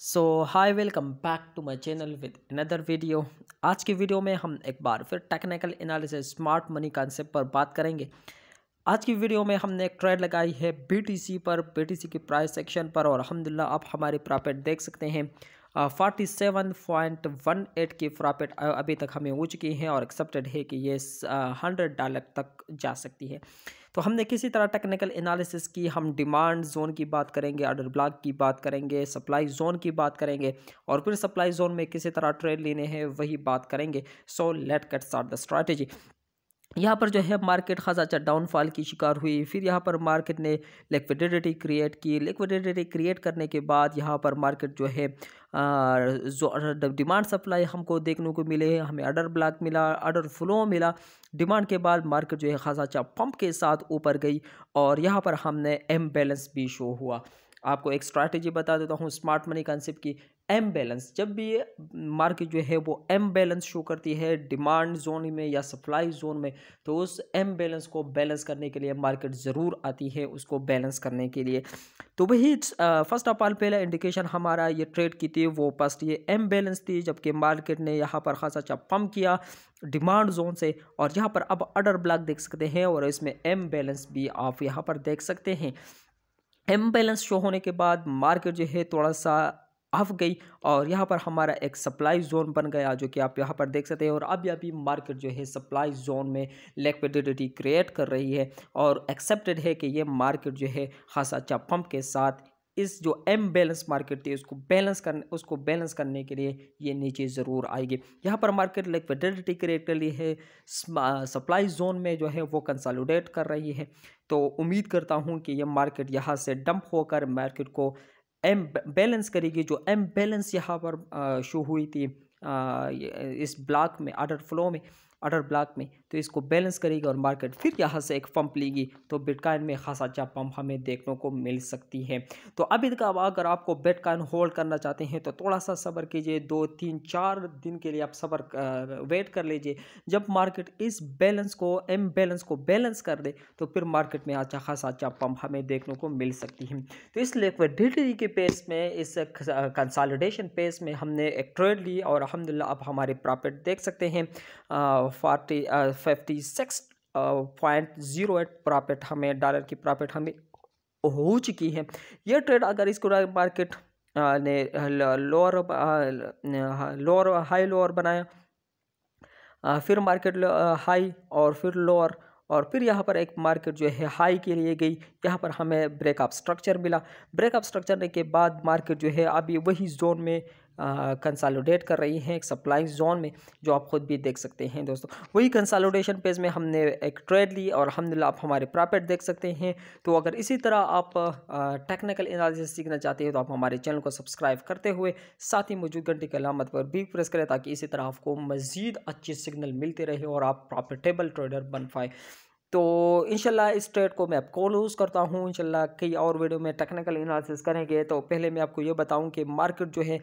so hi welcome back to my channel with another video आज की video में हम एक बार फिर technical analysis smart money concept पर बात करेंगे आज की वीडियो में हमने एक ट्रेड लगाई है सी पर सी की प्राइस सेक्शन पर और अलहमदिल्ला आप हमारी प्रॉफिट देख सकते हैं forty seven point one eight की प्रॉफिट अभी तक हमें हो चुकी है और एक्सेप्टेड है कि ये हंड्रेड डॉलर तक जा सकती है तो हमने किसी तरह टेक्निकल एनालिसिस की हम डिमांड जोन की बात करेंगे आर्डर ब्लॉक की बात करेंगे सप्लाई जोन की बात करेंगे और फिर सप्लाई जोन में किसी तरह ट्रेड लेने हैं वही बात करेंगे so let get start the strategy यहाँ पर जो है मार्केट खासा अच्छा डाउनफॉल की शिकार हुई फिर यहाँ पर मार्केट ने लिक्विडिटी क्रिएट की लिक्विडिटी क्रिएट करने के बाद यहाँ पर मार्केट जो है डिमांड सप्लाई हमको देखने को मिले हमें आर्डर ब्लॉक मिला आर्डर फ्लो मिला डिमांड के बाद मार्केट जो है खासा अच्छा पंप के साथ ऊपर गई और यहाँ पर हमने एम बैलेंस भी शो हुआ आपको एक स्ट्रैटेजी बता देता हूँ स्मार्ट मनी कंसेप्ट की एम बैलेंस जब भी ये मार्केट जो है वो एम बैलेंस शो करती है डिमांड जोन में या सप्लाई जोन में तो उस एम बैलेंस को बैलेंस करने के लिए मार्केट ज़रूर आती है उसको बैलेंस करने के लिए तो वही फर्स्ट ऑफ ऑल पहला इंडिकेशन हमारा ये ट्रेड की थी वो फर्स्ट ये एम बैलेंस थी जबकि मार्केट ने यहाँ पर खासा अच्छा पम्प किया डिमांड जोन से और यहाँ पर अब अडर ब्लॉक देख सकते हैं और इसमें एम बैलेंस भी आप यहाँ पर देख सकते हैं एम बैलेंस शो होने के बाद मार्केट जो है थोड़ा सा अफ गई और यहाँ पर हमारा एक सप्लाई जोन बन गया जो कि आप यहाँ पर देख सकते हैं और अभी अभी मार्केट जो है सप्लाई जोन में लिक्विडिटी क्रिएट कर रही है और एक्सेप्टेड है कि ये मार्केट जो है खासा अच्छा पंप के साथ इस जो एम बैलेंस मार्केट थी उसको बैलेंस करने उसको बैलेंस करने के लिए ये नीचे ज़रूर आएगी यहाँ पर मार्केट लिक्विडिटी क्रिएट कर ली है सप्लाई जोन में जो है वो कंसोलिडेट कर रही है तो उम्मीद करता हूँ कि ये मार्केट यहाँ से डंप होकर मार्केट को एम बैलेंस करेगी जो एम बैलेंस यहाँ पर शो हुई थी इस ब्लॉक में आर्डर फ्लो में अडर ब्लॉक में तो इसको बैलेंस करेगी और मार्केट फिर यहाँ से एक पंप लेगी तो बिटकॉइन में खासा अच्छा पंप हमें देखने को मिल सकती है तो अभी तक अगर आपको बिटकॉइन होल्ड करना चाहते हैं तो थोड़ा सा सबर कीजिए दो तीन चार दिन के लिए आप सबर वेट कर लीजिए जब मार्केट इस बैलेंस को एम बैलेंस को बैलेंस कर दे तो फिर मार्केट में अच्छा खासा अच्छा पंप हमें देखने को मिल सकती है तो इस लिक्विडिटी के पेस में इस कंसालिडेशन पेस में हमने एक ट्रेड ली और अलहमदिल्ला अब हमारे प्रॉफिट देख सकते हैं ah, forty fifty six point zero eight profit हमें डॉलर की प्रॉफिट हमें हो चुकी है ये ट्रेड अगर इसको मार्केट uh, ने लोअर लोअर हाई लोअर बनाया uh, फिर मार्केट हाई uh, और फिर लोअर और फिर यहाँ पर एक मार्केट जो है हाई के लिए गई यहाँ पर हमें ब्रेकअप स्ट्रक्चर मिला ब्रेकअप स्ट्रक्चर के बाद मार्केट जो है अभी वही जोन में कंसालोडेट कर रही हैं एक सप्लाई जोन में जो आप ख़ुद भी देख सकते हैं दोस्तों वही कंसालोडेशन पेज में हमने एक ट्रेड ली और अलहमदिल्ला आप हमारे प्रॉफिट देख सकते हैं तो अगर इसी तरह आप टेक्निकल एनालिसिस सीखना चाहते हैं तो आप हमारे चैनल को सब्सक्राइब करते हुए साथ ही मौजूद घंटी की अलामत पर भी प्रेस करें ताकि इसी तरह आपको मज़ीद अच्छे सिग्नल मिलते रहे और आप प्रॉफिटेबल ट्रेडर बन पाए तो इनशाला इस ट्रेड को मैं आपको लूज़ करता हूँ इनशाला कई और वीडियो में टेक्निकल एनालिसिस करेंगे तो पहले मैं आपको ये बताऊँ कि मार्केट जो है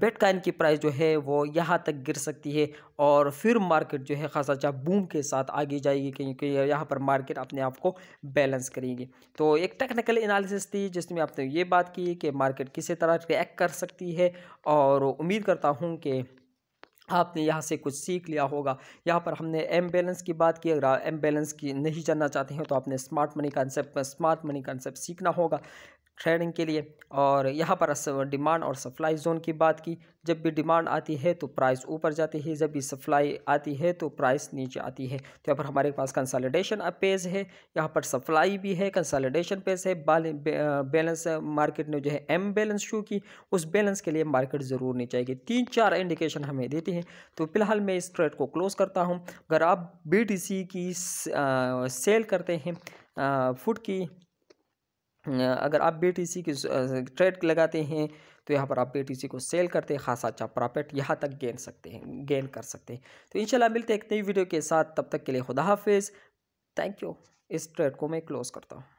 बेटकॉइन की प्राइस जो है वो यहाँ तक गिर सकती है और फिर मार्केट जो है खासा अच्छा बूम के साथ आगे जाएगी क्योंकि यहाँ पर मार्केट अपने आप को बैलेंस करेगी तो एक टेक्निकल एनालिसिस थी जिसमें आपने ये बात की कि मार्केट किसी तरह रिएक्ट कर सकती है और उम्मीद करता हूँ कि आपने यहाँ से कुछ सीख लिया होगा यहाँ पर हमने एम बैलेंस की बात की अगर एम बैलेंस की नहीं जानना चाहते हैं तो आपने smart money concept smart money concept सीखना होगा ट्रेडिंग के लिए और यहाँ पर डिमांड और सप्लाई जोन की बात की जब भी डिमांड आती है तो प्राइस ऊपर जाती है जब भी सप्लाई आती है तो प्राइस नीचे आती है तो यहाँ पर हमारे पास कंसालिडेशन पेज है यहाँ पर सप्लाई भी है कंसालिडेशन पेज है बैलेंस मार्केट ने जो है एम बैलेंस शो की उस बैलेंस के लिए मार्केट ज़रूर नीचे आएगी तीन चार इंडिकेशन हमें देती हैं तो फिलहाल मैं इस ट्रेड को क्लोज़ करता हूँ अगर आप बी की सेल करते हैं फूड की अगर आप बीटीसी की ट्रेड लगाते हैं तो यहाँ पर आप बीटीसी को सेल करते हैं खासा अच्छा प्रॉफिट यहाँ तक गेन सकते हैं गेन कर सकते हैं तो इंशाल्लाह मिलते हैं एक नई वीडियो के साथ तब तक के लिए खुदा हाफिज़ थैंक यू इस ट्रेड को मैं क्लोज़ करता हूँ